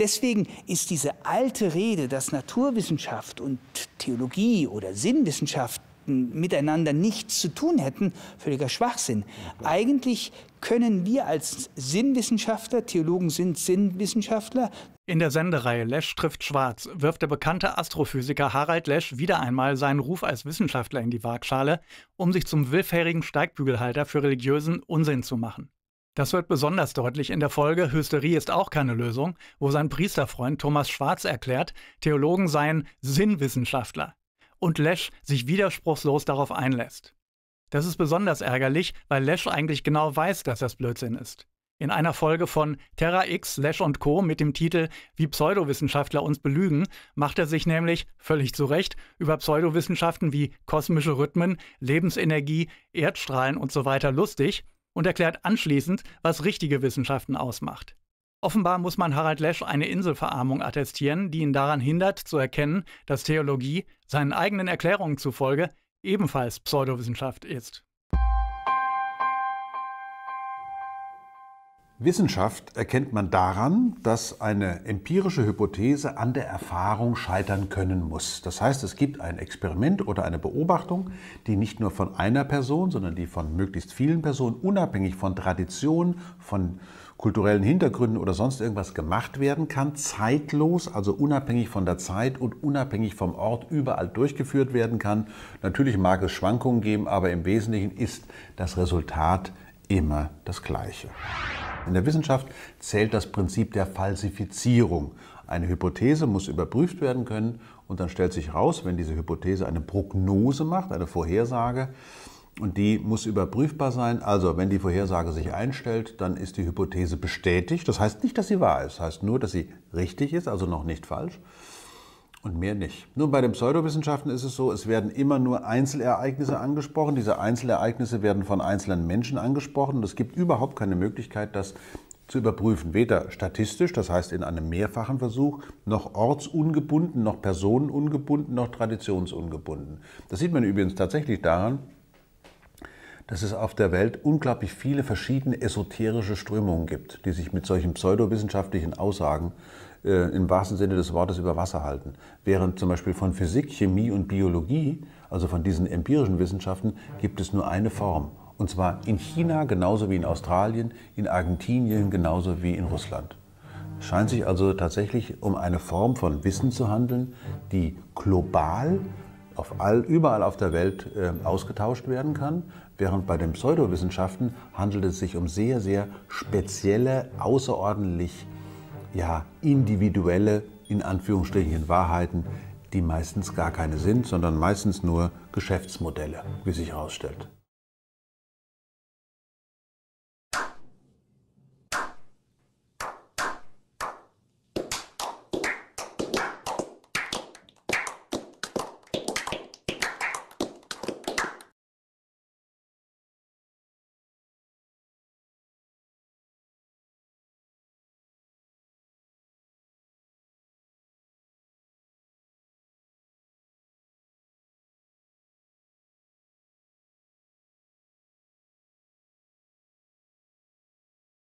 Deswegen ist diese alte Rede, dass Naturwissenschaft und Theologie oder Sinnwissenschaften miteinander nichts zu tun hätten, völliger Schwachsinn. Eigentlich können wir als Sinnwissenschaftler, Theologen sind Sinnwissenschaftler. In der Sendereihe Lesch trifft Schwarz wirft der bekannte Astrophysiker Harald Lesch wieder einmal seinen Ruf als Wissenschaftler in die Waagschale, um sich zum willfährigen Steigbügelhalter für religiösen Unsinn zu machen. Das wird besonders deutlich in der Folge Hysterie ist auch keine Lösung, wo sein Priesterfreund Thomas Schwarz erklärt, Theologen seien Sinnwissenschaftler und Lesch sich widerspruchslos darauf einlässt. Das ist besonders ärgerlich, weil Lesch eigentlich genau weiß, dass das Blödsinn ist. In einer Folge von Terra X, Lesch und Co. mit dem Titel Wie Pseudowissenschaftler uns belügen, macht er sich nämlich, völlig zu Recht, über Pseudowissenschaften wie kosmische Rhythmen, Lebensenergie, Erdstrahlen usw. So lustig und erklärt anschließend, was richtige Wissenschaften ausmacht. Offenbar muss man Harald Lesch eine Inselverarmung attestieren, die ihn daran hindert zu erkennen, dass Theologie, seinen eigenen Erklärungen zufolge, ebenfalls Pseudowissenschaft ist. Wissenschaft erkennt man daran, dass eine empirische Hypothese an der Erfahrung scheitern können muss. Das heißt, es gibt ein Experiment oder eine Beobachtung, die nicht nur von einer Person, sondern die von möglichst vielen Personen, unabhängig von Tradition, von kulturellen Hintergründen oder sonst irgendwas gemacht werden kann, zeitlos, also unabhängig von der Zeit und unabhängig vom Ort überall durchgeführt werden kann. Natürlich mag es Schwankungen geben, aber im Wesentlichen ist das Resultat immer das gleiche. In der Wissenschaft zählt das Prinzip der Falsifizierung. Eine Hypothese muss überprüft werden können und dann stellt sich heraus, wenn diese Hypothese eine Prognose macht, eine Vorhersage, und die muss überprüfbar sein. Also, wenn die Vorhersage sich einstellt, dann ist die Hypothese bestätigt. Das heißt nicht, dass sie wahr ist. Das heißt nur, dass sie richtig ist, also noch nicht falsch und mehr nicht. Nun, bei den Pseudowissenschaften ist es so, es werden immer nur Einzelereignisse angesprochen. Diese Einzelereignisse werden von einzelnen Menschen angesprochen und es gibt überhaupt keine Möglichkeit, das zu überprüfen, weder statistisch, das heißt in einem mehrfachen Versuch, noch ortsungebunden, noch personenungebunden, noch traditionsungebunden. Das sieht man übrigens tatsächlich daran, dass es auf der Welt unglaublich viele verschiedene esoterische Strömungen gibt, die sich mit solchen pseudowissenschaftlichen Aussagen äh, im wahrsten Sinne des Wortes über Wasser halten. Während zum Beispiel von Physik, Chemie und Biologie, also von diesen empirischen Wissenschaften, gibt es nur eine Form. Und zwar in China genauso wie in Australien, in Argentinien genauso wie in Russland. Es scheint sich also tatsächlich um eine Form von Wissen zu handeln, die global auf all, überall auf der Welt äh, ausgetauscht werden kann, während bei den Pseudowissenschaften handelt es sich um sehr, sehr spezielle, außerordentlich ja, individuelle, in Anführungsstrichen, Wahrheiten, die meistens gar keine sind, sondern meistens nur Geschäftsmodelle, wie sich herausstellt.